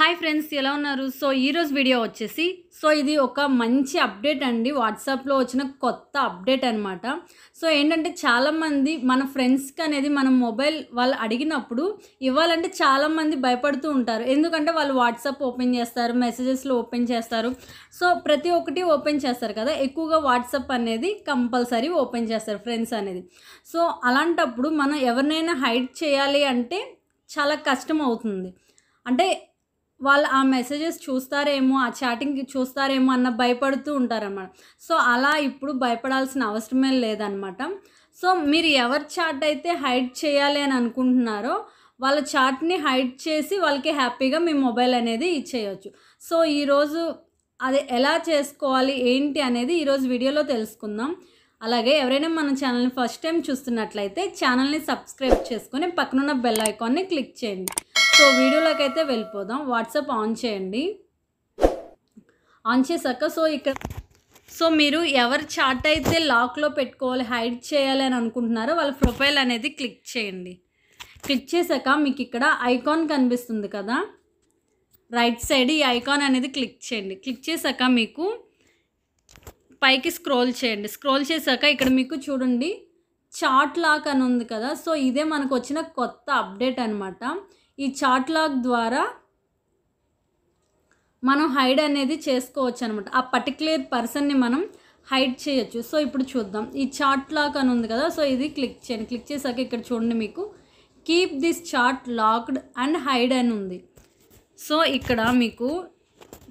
hi friends ఎలా ఉన్నారు so ఈరోజు వీడియో వచ్చేసి సో ఇది ఒక మంచి అప్డేట్ అండి వాట్సాప్లో వచ్చిన కొత్త అప్డేట్ అనమాట సో ఏంటంటే చాలామంది మన ఫ్రెండ్స్కి అనేది మన మొబైల్ వాళ్ళు అడిగినప్పుడు ఇవ్వాలంటే చాలామంది భయపడుతూ ఉంటారు ఎందుకంటే వాళ్ళు వాట్సాప్ ఓపెన్ చేస్తారు మెసేజెస్లో ఓపెన్ చేస్తారు సో ప్రతి ఒక్కటి ఓపెన్ చేస్తారు కదా ఎక్కువగా వాట్సాప్ అనేది కంపల్సరీ ఓపెన్ చేస్తారు ఫ్రెండ్స్ అనేది సో అలాంటప్పుడు మనం ఎవరినైనా హైడ్ చేయాలి అంటే చాలా కష్టం అవుతుంది అంటే వాళ్ళు ఆ మెసేజెస్ చూస్తారేమో ఆ చాటింగ్ చూస్తారేమో అన్న భయపడుతూ ఉంటారన్నమాట సో అలా ఇప్పుడు భయపడాల్సిన అవసరమే లేదనమాట సో మీరు ఎవరి చాట్ అయితే హైడ్ చేయాలి అని అనుకుంటున్నారో వాళ్ళ చాట్ని హైడ్ చేసి వాళ్ళకి హ్యాపీగా మీ మొబైల్ అనేది ఇచ్చేయచ్చు సో ఈరోజు అది ఎలా చేసుకోవాలి ఏంటి అనేది ఈరోజు వీడియోలో తెలుసుకుందాం అలాగే ఎవరైనా మన ఛానల్ని ఫస్ట్ టైం చూస్తున్నట్లయితే ఛానల్ని సబ్స్క్రైబ్ చేసుకొని పక్కనున్న బెల్ ఐకాన్ని క్లిక్ చేయండి సో వీడియోలోకి అయితే వెళ్ళిపోదాం వాట్సాప్ ఆన్ చేయండి ఆన్ చేశాక సో ఇక్కడ సో మీరు ఎవరి చాట్ అయితే లాక్లో పెట్టుకోవాలి హైడ్ చేయాలి అని అనుకుంటున్నారో వాళ్ళ ప్రొఫైల్ అనేది క్లిక్ చేయండి క్లిక్ చేశాక మీకు ఇక్కడ ఐకాన్ కనిపిస్తుంది కదా రైట్ సైడ్ ఈ ఐకాన్ అనేది క్లిక్ చేయండి క్లిక్ చేశాక మీకు పైకి స్క్రోల్ చేయండి స్క్రోల్ చేశాక ఇక్కడ మీకు చూడండి చాట్ లాక్ అని ఉంది కదా సో ఇదే మనకు వచ్చిన కొత్త అప్డేట్ అనమాట ఈ చాట్లాగ్ ద్వారా మనం హైడ్ అనేది చేసుకోవచ్చు అనమాట ఆ పర్టిక్యులర్ పర్సన్ని మనం హైడ్ చేయొచ్చు సో ఇప్పుడు చూద్దాం ఈ చార్ట్ లాక్ అని ఉంది కదా సో ఇది క్లిక్ చేయండి క్లిక్ చేశాక ఇక్కడ చూడండి మీకు keep this chat locked and hide అని ఉంది సో ఇక్కడ మీకు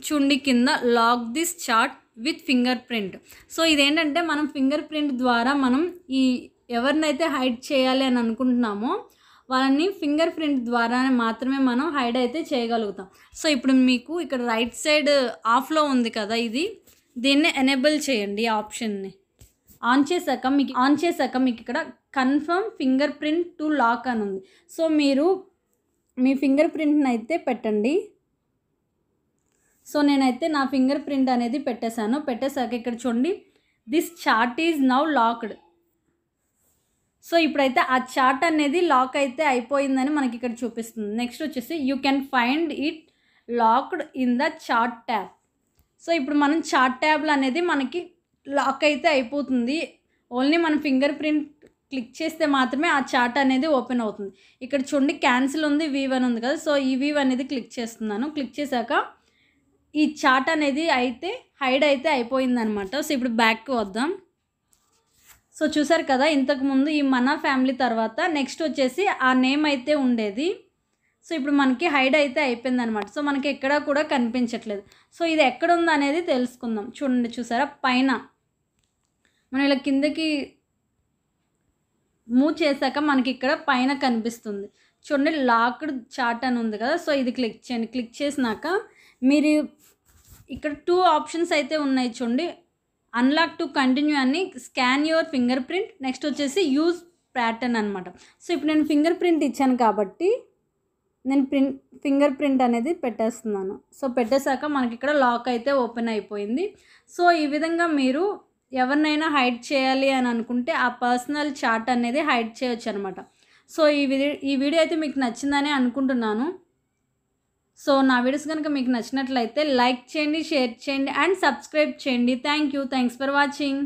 చుండి కింద lock this chat with fingerprint so ఇదేంటంటే మనం ఫింగర్ ప్రింట్ ద్వారా మనం ఈ ఎవరినైతే హైడ్ చేయాలి అని అనుకుంటున్నామో వాళ్ళని ఫింగర్ ప్రింట్ ద్వారా మాత్రమే మనం హైడ్ అయితే చేయగలుగుతాం సో ఇప్పుడు మీకు ఇక్కడ రైట్ సైడ్ ఆఫ్లో ఉంది కదా ఇది దీన్ని ఎనేబుల్ చేయండి ఆప్షన్ని ఆన్ చేశాక మీకు ఆన్ చేశాక మీకు ఇక్కడ confirm fingerprint to lock అని ఉంది సో మీరు మీ ఫింగర్ ప్రింట్ని అయితే పెట్టండి సో నేనైతే నా ఫింగర్ ప్రింట్ అనేది పెట్టేశాను పెట్టేశాక ఇక్కడ చూడండి this chat is now locked so ఇప్పుడైతే ఆ చార్ట్ అనేది లాక్ అయితే అయిపోయిందని మనకి ఇక్కడ చూపిస్తుంది నెక్స్ట్ వచ్చేసి you can find it locked in the chat tab so ఇప్పుడు మనం చార్ట్ ట్యాబ్లు అనేది మనకి లాక్ అయితే అయిపోతుంది ఓన్లీ మన ఫింగర్ ప్రింట్ క్లిక్ చేస్తే మాత్రమే ఆ చార్ట్ అనేది ఓపెన్ అవుతుంది ఇక్కడ చూడండి క్యాన్సిల్ ఉంది వీవ్ అని ఉంది కదా సో ఈ వీవ్ అనేది క్లిక్ చేస్తున్నాను క్లిక్ చేశాక ఈ చార్ట్ అనేది అయితే హైడ్ అయితే అయిపోయిందనమాట సో ఇప్పుడు బ్యాక్కి వద్దాం సో చూసారు కదా ఇంతకుముందు ఈ మన ఫ్యామిలీ తర్వాత నెక్స్ట్ వచ్చేసి ఆ నేమ్ అయితే ఉండేది సో ఇప్పుడు మనకి హైడ్ అయితే అయిపోయింది అనమాట సో మనకి ఎక్కడా కూడా కనిపించట్లేదు సో ఇది ఎక్కడ అనేది తెలుసుకుందాం చూడండి చూసారా పైన మనం ఇలా కిందకి మూవ్ చేశాక మనకి ఇక్కడ పైన కనిపిస్తుంది చూడండి లాక్డ్ చార్ట్ అని ఉంది కదా సో ఇది క్లిక్ చేయండి క్లిక్ చేసినాక మీరు ఇక్కడ టూ ఆప్షన్స్ అయితే ఉన్నాయి చూడండి అన్లాక్ టు కంటిన్యూ అని scan your fingerprint next వచ్చేసి యూజ్ ప్యాటర్న్ అనమాట సో ఇప్పుడు నేను ఫింగర్ ప్రింట్ ఇచ్చాను కాబట్టి నేను ప్రింట్ ఫింగర్ ప్రింట్ అనేది పెట్టేస్తున్నాను సో పెట్టేశాక మనకి ఇక్కడ లాక్ అయితే ఓపెన్ అయిపోయింది సో ఈ విధంగా మీరు ఎవరినైనా హైడ్ చేయాలి అని అనుకుంటే ఆ పర్సనల్ చాట్ అనేది హైడ్ చేయొచ్చు అనమాట సో ఈ ఈ వీడియో అయితే మీకు నచ్చిందని అనుకుంటున్నాను సో నా వీడియోస్ కనుక మీకు నచ్చినట్లయితే లైక్ చేయండి షేర్ చేయండి అండ్ సబ్స్క్రైబ్ చేయండి thank you thanks for watching